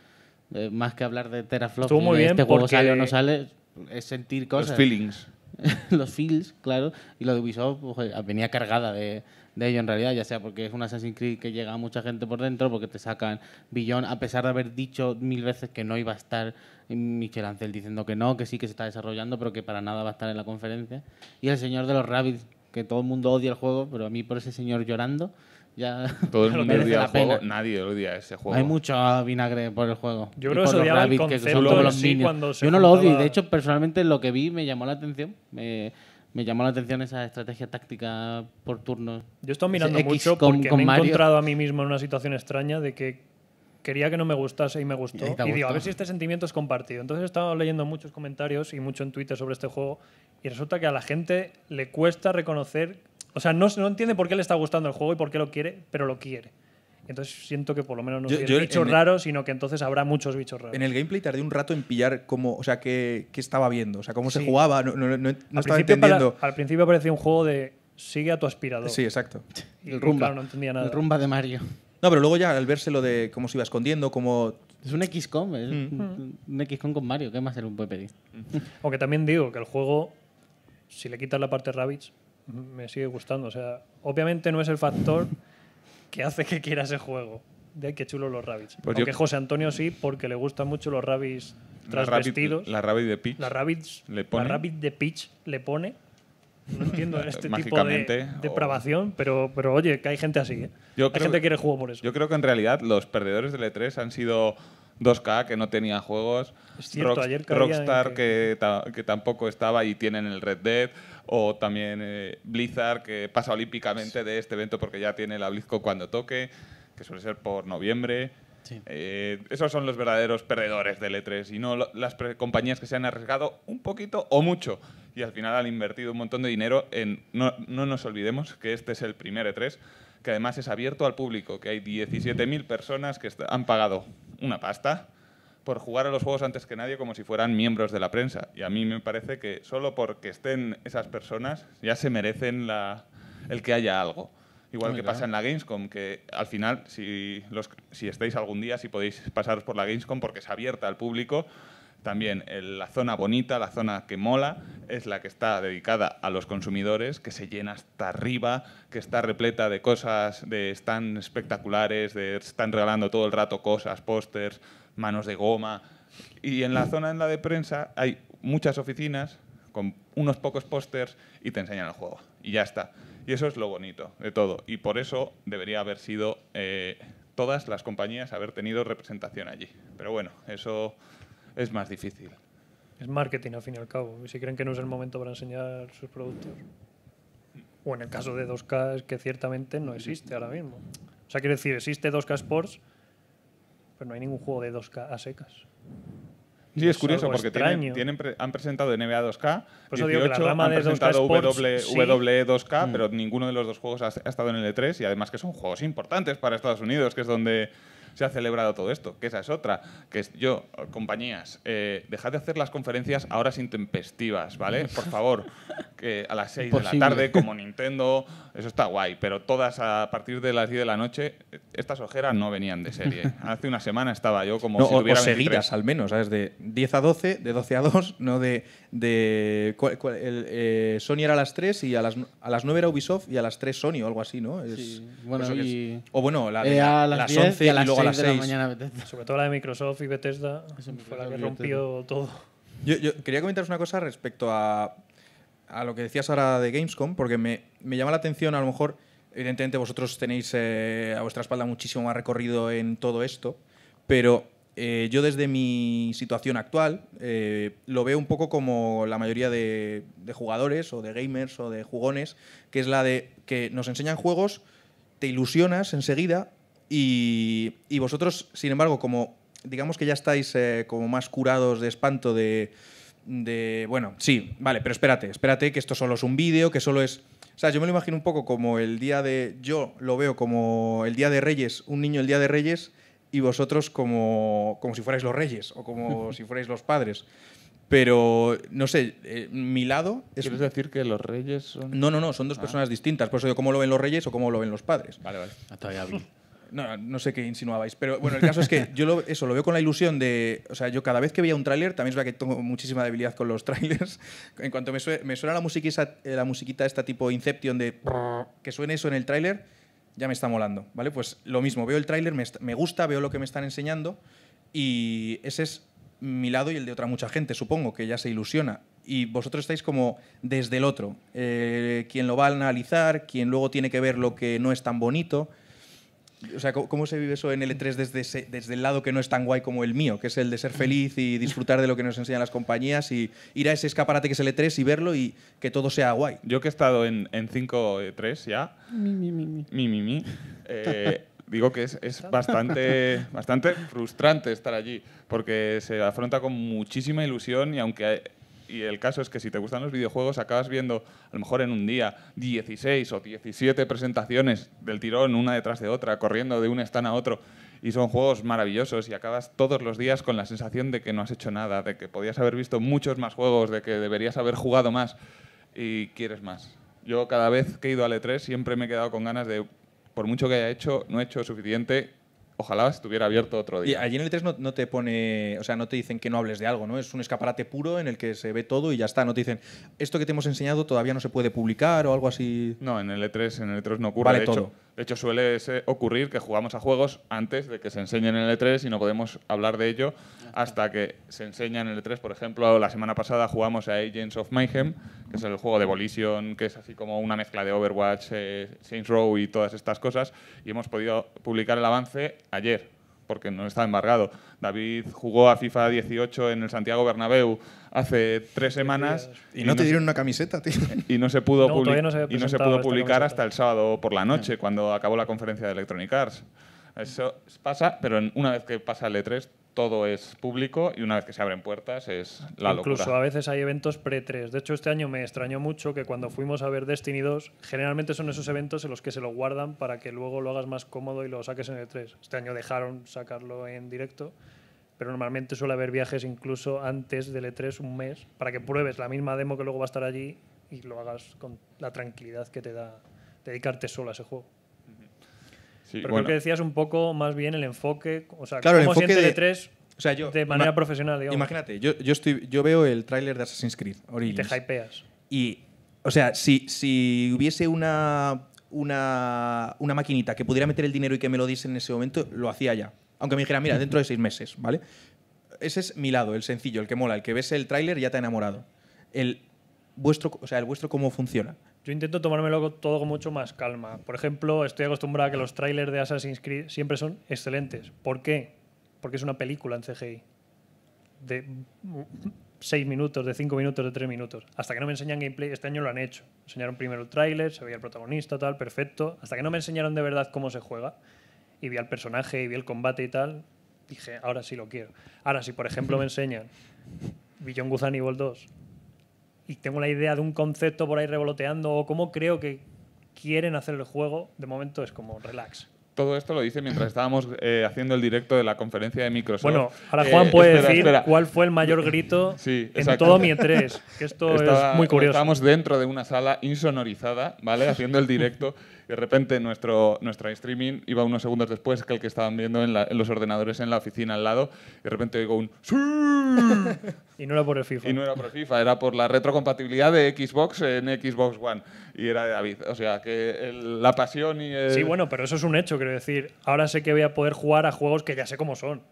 eh, más que hablar de teraflow y este juego sale o no sale, es sentir cosas. Los feelings. los feels, claro, y lo de Ubisoft pues, venía cargada de, ello en realidad, ya sea porque es un Assassin's Creed que llega a mucha gente por dentro, porque te sacan Billón, a pesar de haber dicho mil veces que no iba a estar Michel Ancel diciendo que no, que sí que se está desarrollando, pero que para nada va a estar en la conferencia. Y el señor de los Rabbids, que todo el mundo odia el juego, pero a mí por ese señor llorando, ya Todo el mundo odia el juego, nadie odia ese juego. Hay mucho vinagre por el juego. Yo creo que Yo no lo odio de hecho personalmente lo que vi me llamó la atención. Me, llamó la atención esa estrategia táctica por turnos. Yo estoy mirando mucho porque me he encontrado a mí mismo en una situación extraña de que quería que no me gustase y me gustó. Y, y digo, a ver si este sentimiento es compartido. Entonces he estado leyendo muchos comentarios y mucho en Twitter sobre este juego y resulta que a la gente le cuesta reconocer o sea, no, no entiende por qué le está gustando el juego y por qué lo quiere, pero lo quiere. Entonces siento que por lo menos no yo, yo bichos raro sino que entonces habrá muchos bichos raros. En el gameplay tardé un rato en pillar cómo, o sea, qué, estaba viendo, o sea, cómo se jugaba, no, estaba entendiendo. al principio parecía un juego de sigue a tu aspirador. Sí, exacto. Y el rumba. no entendía nada. El rumba de Mario. No, pero luego ya al lo de cómo se iba escondiendo, como Es un XCOM, es mm. un, XCOM con Mario, ¿qué más se un puede pedir? Aunque también digo que el juego, si le quitas la parte rabbits me sigue gustando. O sea, obviamente no es el factor que hace que quiera ese juego. De que chulo los rabbits. porque pues José Antonio sí, porque le gustan mucho los rabbits transvestidos. La rabbit, de Peach. La, rabbits, le pone. la de Peach le pone. No entiendo este tipo de depravación, pero, pero oye, que hay gente así. ¿eh? hay gente que quiere juego por eso. Yo creo que en realidad los perdedores del E3 han sido 2K que no tenía juegos, Rockstar que... tampoco estaba y tienen el Red Dead, o también eh, Blizzard que pasa olímpicamente de este evento porque ya tiene el BlizzCon cuando toque, que suele ser por noviembre. Eh, esos son los verdaderos perdedores del E3 y no las compañías que se han arriesgado un poquito o mucho y al final han invertido un montón de dinero en... No, no nos olvidemos que este es el primer E3 que además es abierto al público, que hay 17.000 personas que han pagado una pasta por jugar a los juegos antes que nadie como si fueran miembros de la prensa. Y a mí me parece que solo porque estén esas personas ya se merecen el que haya algo. Igual que pasa en la Gamescom, que al final, si, los, si estáis algún día, si podéis pasaros por la Gamescom porque es abierta al público, también eh, la zona bonita, la zona que mola, es la que está dedicada a los consumidores, que se llena hasta arriba, que está repleta de cosas, de están espectaculares, de están regalando todo el rato cosas, pósters, manos de goma. Y en la zona en la de prensa hay muchas oficinas con unos pocos pósters y te enseñan el juego. Y ya está. Y eso es lo bonito de todo. Y por eso debería haber sido eh, todas las compañías haber tenido representación allí. Pero bueno, eso es más difícil. Es marketing, al fin y al cabo. Y si creen que no es el momento para enseñar sus productos. O en el caso de 2K, es que ciertamente no existe ahora mismo. O sea, quiero decir, existe 2K Sports, pero no hay ningún juego de 2K a secas. Sí, es curioso porque tienen, han presentado NBA 2K, Por eso han presentado 2K WWE 2K, pero mm. ninguno de los dos juegos ha, ha, estado en el E3 y además que son juegos importantes para Estados Unidos, que es donde se ha celebrado todo esto, que esa es otra, que es, yo, compañías, eh, dejad de hacer las conferencias a horas intempestivas, ¿vale? Por favor, que a las 6 de la tarde, como Nintendo, eso está guay, pero todas a partir de las 10 de la noche, estas ojeras no venían de serie. Hace una semana estaba yo como o, seguidas, al menos, ¿sabes? De 10 a 12, de 12 a 2, no de de eh, Sony era a las 3 y a las, a las 9 era Ubisoft y a las 3 Sony o algo así, ¿no? sí. bueno, y, o bueno, la a las, 11 y, luego a las 6. la Sobre todo la de Microsoft y Bethesda fue la que rompió todo. Yo, quería comentaros una cosa respecto a, a, lo que decías ahora de Gamescom, porque me, me llama la atención a lo mejor, evidentemente vosotros tenéis eh, a vuestra espalda muchísimo más recorrido en todo esto, pero eh, yo desde mi situación actual eh, lo veo un poco como la mayoría de, jugadores o de gamers o de jugones, que es la de que nos enseñan juegos, te ilusionas enseguida y, vosotros, sin embargo, como digamos que ya estáis eh, como más curados de espanto de, de, bueno, sí, vale, pero espérate, espérate que esto solo es un vídeo, que solo es... O sea, yo me lo imagino un poco como el día de... Yo lo veo como el día de Reyes, un niño el día de Reyes y vosotros como, como si fuerais los reyes o como si fuerais los padres. Pero, no sé, eh, mi lado... Es... ¿Quieres decir que los reyes son...? No, no, no, son dos ah. personas distintas. Por eso yo, ¿cómo lo ven los reyes o cómo lo ven los padres? Vale, vale. Ah, no, sé qué insinuabais, pero bueno, el caso es que yo lo, eso lo veo con la ilusión de, o sea, yo cada vez que veía un tráiler, también es verdad que tengo muchísima debilidad con los trailers, en cuanto me, suena, la, musiquita, la musiquita esta tipo Inception de que suene eso en el tráiler, ya me está molando, ¿vale? Pues lo mismo, veo el tráiler, me, gusta, veo lo que me están enseñando y ese es mi lado y el de otra mucha gente, supongo, que ya se ilusiona. Y vosotros estáis como desde el otro, eh, quien lo va a analizar, quien luego tiene que ver lo que no es tan bonito o sea, ¿cómo se vive eso en L3 desde, desde el lado que no es tan guay como el mío, que es el de ser mm. feliz y disfrutar de lo que nos enseñan las compañías y ir a ese escaparate que es el L3 e y verlo y que todo sea guay? Yo que he estado en, en 5 3 e ya. Eh, digo que es, bastante, bastante frustrante estar allí, porque se afronta con muchísima ilusión y aunque y el caso es que si te gustan los videojuegos acabas viendo a lo mejor en un día 16 o 17 presentaciones del tirón una detrás de otra, corriendo de un stand a otro y son juegos maravillosos y acabas todos los días con la sensación de que no has hecho nada, de que podías haber visto muchos más juegos, de que deberías haber jugado más y quieres más. Yo cada vez que he ido al E3 siempre me he quedado con ganas de, por mucho que haya hecho, no he hecho suficiente Ojalá estuviera abierto otro día. Y allí en el 3 e no, te pone, o sea, no te dicen que no hables de algo, ¿no? Es un escaparate puro en el que se ve todo y ya está. No te dicen, esto que te hemos enseñado todavía no se puede publicar o algo así. No, en el E3, en el E3 no ocurre. Vale todo. De hecho, suele ocurrir que jugamos a juegos antes de que se enseñen en el E3 y no podemos hablar de ello hasta que se enseñan en el E3. Por ejemplo, la semana pasada jugamos a Agents of Mayhem, que es el juego de Volition, que es así como una mezcla de Overwatch, eh, Saints Row y todas estas cosas. Y hemos podido publicar el avance ayer, porque no está embargado. David jugó a FIFA 18 en el Santiago Bernabéu hace tres semanas. Y, no, te dieron una camiseta, tío. Y no se pudo, y no se pudo publicar hasta el sábado por la noche, ah. cuando acabó la conferencia de Electronic Arts. Eso pasa, pero una vez que pasa el E3, todo es público y una vez que se abren puertas es la locura. Incluso a veces hay eventos pre-3. De hecho, este año me extrañó mucho que cuando fuimos a ver Destiny 2, generalmente son esos eventos en los que se lo guardan para que luego lo hagas más cómodo y lo saques en el 3. Este año dejaron sacarlo en directo pero normalmente suele haber viajes incluso antes del E3 un mes para que pruebes la misma demo que luego va a estar allí y lo hagas con la tranquilidad que te da dedicarte solo a ese juego. Pero que decías un poco más bien el enfoque, o sea, el de, tres, de manera profesional, digamos. Imagínate, yo, estoy, yo veo el tráiler de Assassin's Creed Y te hypeas. Y, o sea, si, si hubiese una, una, maquinita que pudiera meter el dinero y que me lo diese en ese momento, lo hacía ya. Aunque me dijera, mira, dentro de seis meses, ¿vale? Ese es mi lado, el sencillo, el que mola, el que ves el tráiler ya te ha enamorado. El, vuestro, o sea, el vuestro cómo funciona? Yo intento tomármelo todo con mucho más calma. Por ejemplo, estoy acostumbrado a que los trailers de Assassin's Creed siempre son excelentes. ¿Por qué? Porque es una película en CGI. De seis minutos, de cinco minutos, de tres minutos. Hasta que no me enseñan gameplay, este año lo han hecho. Enseñaron primero el trailer, se veía el protagonista, tal, perfecto. Hasta que no me enseñaron de verdad cómo se juega y vi al personaje y vi el combate y tal, dije, ahora sí lo quiero. Ahora, si por ejemplo me enseñan Billion Guzan Evil 2 y tengo la idea de un concepto por ahí revoloteando o cómo creo que quieren hacer el juego, de momento es como relax. Todo esto lo dice mientras estábamos eh, haciendo el directo de la conferencia de Microsoft. Bueno, ahora Juan eh, puede decir cuál fue el mayor grito en todo mi e esto es muy curioso. Estábamos dentro de una sala insonorizada, ¿vale? Haciendo el directo de repente nuestro, nuestra streaming iba unos segundos después que el que estaban viendo en, los ordenadores en la oficina al lado. Y de repente oigo un y no era por el FIFA. Y no era por el FIFA, era por la retrocompatibilidad de Xbox en Xbox One. Y era de David. O sea, que la pasión y Sí, bueno, pero eso es un hecho, quiero decir. Ahora sé que voy a poder jugar a juegos que ya sé cómo son.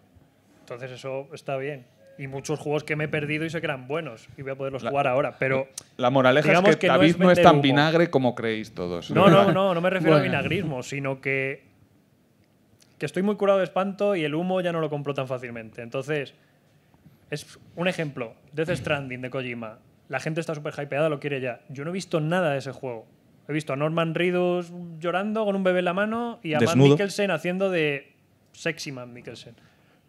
Entonces eso está bien y muchos juegos que me he perdido y sé que eran buenos y voy a poderlos jugar ahora. Pero la moraleja es que, David no es, tan vinagre como creéis todos. No, no, no, no me refiero a vinagrismo, sino que, que estoy muy curado de espanto y el humo ya no lo compro tan fácilmente. Entonces, es un ejemplo: Death Stranding de Kojima. La gente está súper hypeada, lo quiere ya. Yo no he visto nada de ese juego. He visto a Norman Reedus llorando con un bebé en la mano y a Matt Mikkelsen haciendo de sexy Matt Mikkelsen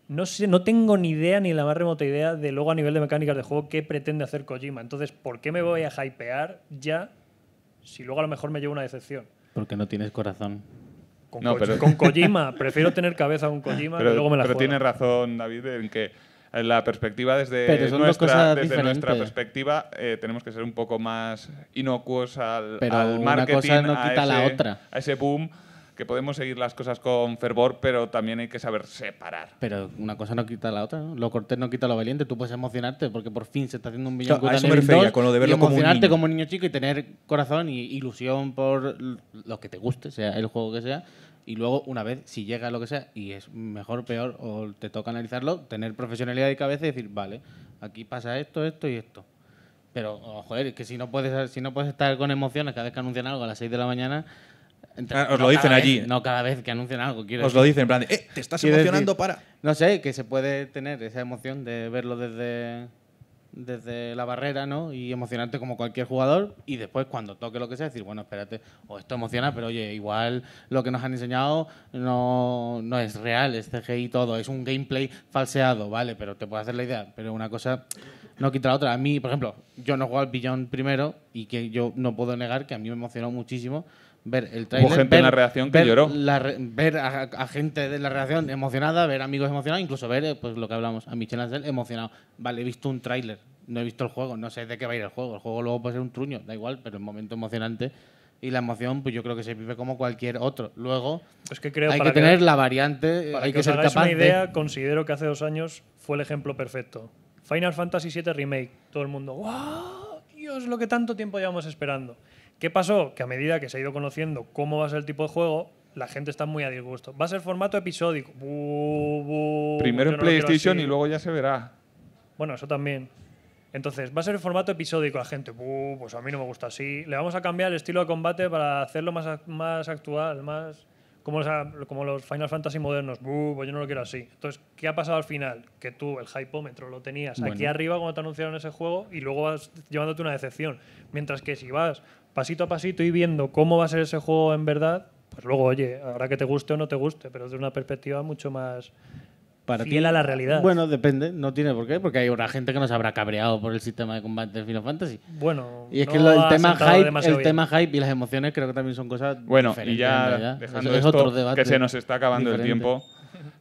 no sé, no tengo ni idea ni la más remota idea de luego a nivel de mecánicas de juego qué pretende hacer Kojima. Entonces, ¿por qué me voy a hypear ya si luego a lo mejor me llevo una decepción? Porque no tienes corazón. Con, Kojima, prefiero tener cabeza con Kojima pero, luego me la Pero tiene razón David en que la perspectiva desde nuestra, desde nuestra perspectiva eh, tenemos que ser un poco más inocuos al, pero al marketing quita a, la otra. a ese boom que podemos seguir las cosas con fervor, pero también hay que saber separar. Pero una cosa no quita la otra, Lo cortés no quita lo valiente. Tú puedes emocionarte porque por fin se está haciendo un millón de cosas. con lo de verlo emocionarte como niño. chico y tener corazón y ilusión por lo que te guste, sea el juego que sea. Y luego, una vez, si llega lo que sea, y es mejor, peor, o te toca analizarlo, tener profesionalidad y cabeza y decir, vale, aquí pasa esto, esto y esto. Pero, oh, joder, es que si no puedes si no puedes estar con emociones cada vez que anuncian algo a las 6 de la mañana, Ah, os lo dicen allí. no cada vez que anuncian algo. Quiero os lo dicen, en plan, eh, te estás emocionando para. No sé, que se puede tener esa emoción de verlo desde, desde la barrera, ¿no? Y emocionarte como cualquier jugador. Y después, cuando toque lo que sea, decir, bueno, espérate, o esto emociona, pero oye, igual lo que nos han enseñado no, es real, es CGI y todo, es un gameplay falseado, ¿vale? Pero te puedo hacer la idea. Pero una cosa no quita la otra. A mí, por ejemplo, yo no juego al billón primero y que yo no puedo negar que a mí me emocionó muchísimo ver el trailer. gente la reacción que lloró. ver a, gente de la reacción emocionada, ver amigos emocionados, incluso ver eh, pues, lo que hablamos, a Michel Ancel emocionado. Vale, he visto un tráiler, no he visto el juego, no sé de qué va a ir el juego. El juego luego puede ser un truño, da igual, pero el un momento emocionante. Y la emoción, pues yo creo que se vive como cualquier otro. Luego, pues que creo, hay que, tener la variante, eh, hay que, ser capaz. una idea, considero que hace dos años fue el ejemplo perfecto. Final Fantasy VII Remake, todo el mundo, ¡guau! ¡Wow! Dios, lo que tanto tiempo llevamos esperando. ¿Qué pasó? Que a medida que se ha ido conociendo cómo va a ser el tipo de juego, la gente está muy a disgusto. Va a ser formato episódico. Primero en PlayStation y luego ya se verá. Bueno, eso también. Entonces, va a ser el formato episódico. La gente, pues a mí no me gusta así. Le vamos a cambiar el estilo de combate para hacerlo más, más actual, más. Como los, como los Final Fantasy modernos. pues yo no lo quiero así. Entonces, ¿qué ha pasado al final? Que tú, el hypómetro, lo tenías aquí arriba cuando te anunciaron ese juego y luego vas llevándote una decepción. Mientras que si vas pasito a pasito y viendo cómo va a ser ese juego en verdad, pues luego, oye, ahora que te guste o no te guste, pero desde una perspectiva mucho más para ti. a la realidad. Bueno, depende, no tiene por qué, porque hay una gente que nos habrá cabreado por el sistema de combate de Final Fantasy. Bueno, y es que el, tema hype, el tema y las emociones creo que también son cosas Bueno, y ya dejando es esto, que se nos está acabando el tiempo.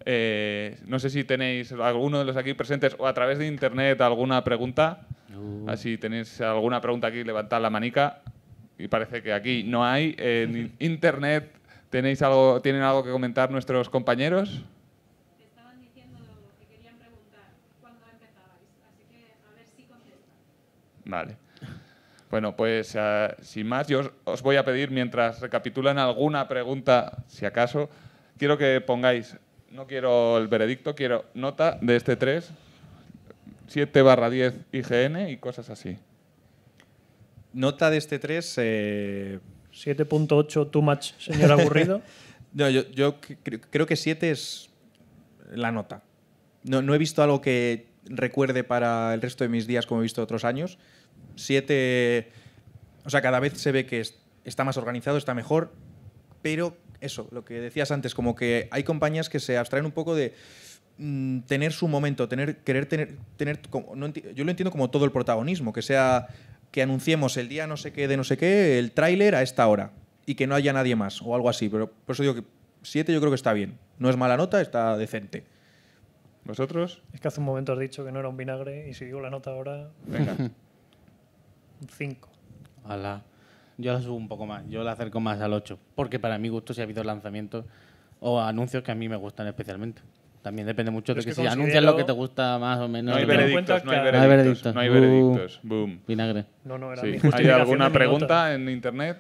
Eh, no sé si tenéis alguno de los aquí presentes o a través de internet alguna pregunta. Uh. Así tenéis alguna pregunta aquí, levantad la manica y parece que aquí no hay. En Internet, ¿tenéis algo, ¿tienen algo que comentar nuestros compañeros? Estaban diciendo que querían preguntar empezabais, así que a ver si contestan. Vale. Bueno, pues eh, sin más, yo os, voy a pedir, mientras recapitulan alguna pregunta, si acaso, quiero que pongáis, no quiero el veredicto, quiero nota de este 3, 7 barra 10 IGN y cosas así nota de este 3... 7.8, eh, too much, señor aburrido. no, yo, creo que 7 es la nota. No, no, he visto algo que recuerde para el resto de mis días como he visto otros años. 7... O sea, cada vez se ve que está más organizado, está mejor, pero eso, lo que decías antes, como que hay compañías que se abstraen un poco de mm, tener su momento, tener, querer tener, tener yo lo entiendo como todo el protagonismo, que sea que anunciemos el día no sé qué de no sé qué, el tráiler a esta hora y que no haya nadie más o algo así. Pero por eso digo que siete yo creo que está bien. No es mala nota, está decente. ¿Vosotros? Es que hace un momento has dicho que no era un vinagre y si digo la nota ahora... Venga. Un 5. Yo la subo un poco más, yo la acerco más al 8, porque para mi gusto si ha habido lanzamientos o anuncios que a mí me gustan especialmente. También depende mucho de que, si anuncias lo que te gusta más o menos. No hay veredictos, no hay veredictos. No hay veredictos. No hay Boom. Vinagre. No, no, era sí. ¿Hay alguna pregunta en internet?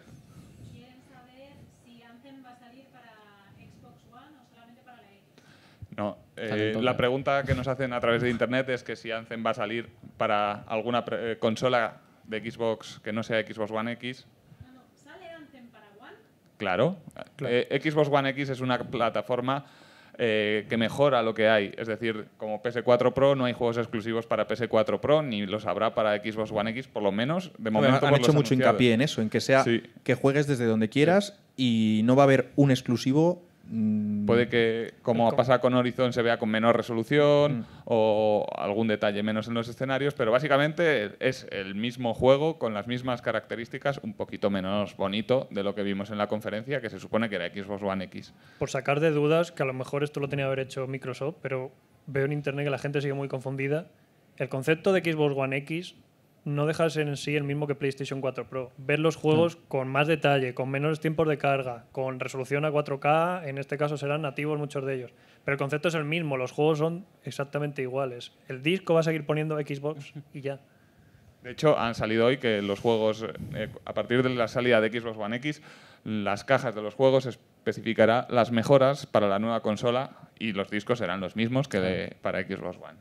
Quieren saber si Anthem va a salir para Xbox One o solamente para la Xbox? No, eh, la pregunta que nos hacen a través de internet es que si Anthem va a salir para alguna eh, consola de Xbox que no sea Xbox One X. ¿Sale Anthem para One? Claro. Eh, Xbox One X es una plataforma eh, que mejora lo que hay. Es decir, como PS4 Pro no hay juegos exclusivos para PS4 Pro, ni los habrá para Xbox One X, por lo menos, de momento. hecho mucho hincapié en eso, en que sea que juegues desde donde quieras y no va a haber un exclusivo Mm, Puede que, como ha pasado con Horizon, se vea con menor resolución mm. o algún detalle menos en los escenarios, pero básicamente es el mismo juego con las mismas características, un poquito menos bonito de lo que vimos en la conferencia, que se supone que era Xbox One X. Por sacar de dudas, que a lo mejor esto lo tenía que haber hecho Microsoft, pero veo en internet que la gente sigue muy confundida. El concepto de Xbox One X no dejas en sí el mismo que PlayStation 4 Pro. Ver los juegos mm. con más detalle, con menores tiempos de carga, con resolución a 4K, en este caso serán nativos muchos de ellos. Pero el concepto es el mismo, los juegos son exactamente iguales. El disco va a seguir poniendo Xbox y ya. De hecho, han salido hoy que los juegos, eh, a partir de la salida de Xbox One X, las cajas de los juegos especificará las mejoras para la nueva consola y los discos serán los mismos que de, para Xbox One.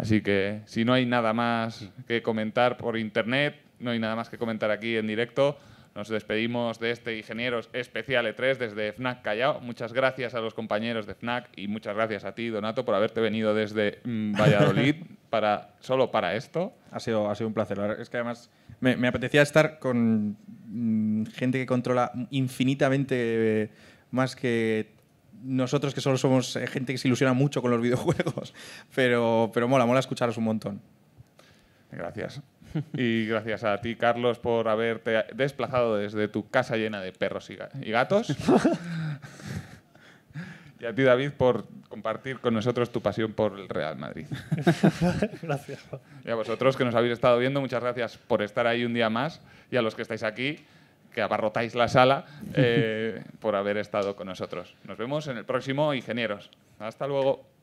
Así que si no hay nada más que comentar por internet, no hay nada más que comentar aquí en directo. Nos despedimos de este Ingenieros Especial E3 desde FNAC Callao. Muchas gracias a los compañeros de FNAC y muchas gracias a ti, Donato, por haberte venido desde mm, Valladolid para, solo para esto. Ha sido, ha sido un placer. Es que además me apetecía estar con mm, gente que controla infinitamente eh, más que nosotros que solo somos eh, gente que se ilusiona mucho con los videojuegos, pero, pero mola, mola escucharos un montón. Gracias. Y gracias a ti, Carlos, por haberte desplazado desde tu casa llena de perros y gatos. Y a ti, David, por compartir con nosotros tu pasión por el Real Madrid. gracias. Y a vosotros que nos habéis estado viendo, muchas gracias por estar ahí un día más. Y a los que estáis aquí, que abarrotáis la sala eh, por haber estado con nosotros. Nos vemos en el próximo, ingenieros. Hasta luego.